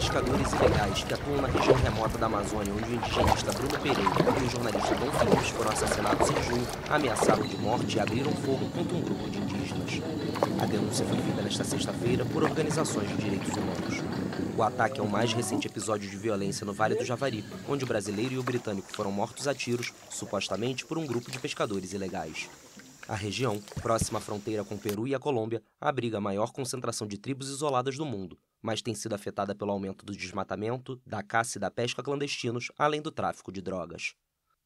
pescadores ilegais que atuam na região remota da Amazônia, onde o indigenista Bruno Pereira e o jornalista Dom Felipe foram assassinados em junho, ameaçaram de morte e abriram fogo contra um grupo de indígenas. A denúncia foi feita nesta sexta-feira por organizações de direitos humanos. O ataque é o mais recente episódio de violência no Vale do Javari, onde o brasileiro e o britânico foram mortos a tiros, supostamente por um grupo de pescadores ilegais. A região, próxima à fronteira com o Peru e a Colômbia, abriga a maior concentração de tribos isoladas do mundo, mas tem sido afetada pelo aumento do desmatamento, da caça e da pesca clandestinos, além do tráfico de drogas.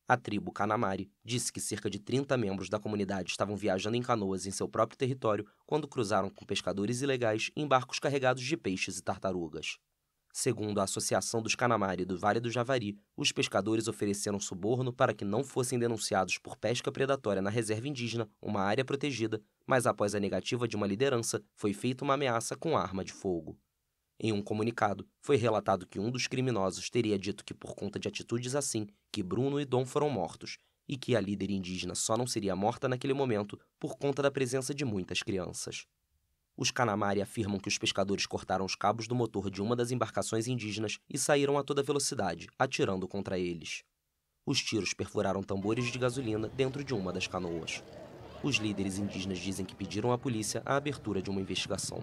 A tribo Canamari disse que cerca de 30 membros da comunidade estavam viajando em canoas em seu próprio território quando cruzaram com pescadores ilegais em barcos carregados de peixes e tartarugas. Segundo a Associação dos Canamari do Vale do Javari, os pescadores ofereceram suborno para que não fossem denunciados por pesca predatória na reserva indígena, uma área protegida, mas após a negativa de uma liderança, foi feita uma ameaça com arma de fogo. Em um comunicado, foi relatado que um dos criminosos teria dito que por conta de atitudes assim, que Bruno e Dom foram mortos, e que a líder indígena só não seria morta naquele momento por conta da presença de muitas crianças. Os Canamari afirmam que os pescadores cortaram os cabos do motor de uma das embarcações indígenas e saíram a toda velocidade, atirando contra eles. Os tiros perfuraram tambores de gasolina dentro de uma das canoas. Os líderes indígenas dizem que pediram à polícia a abertura de uma investigação.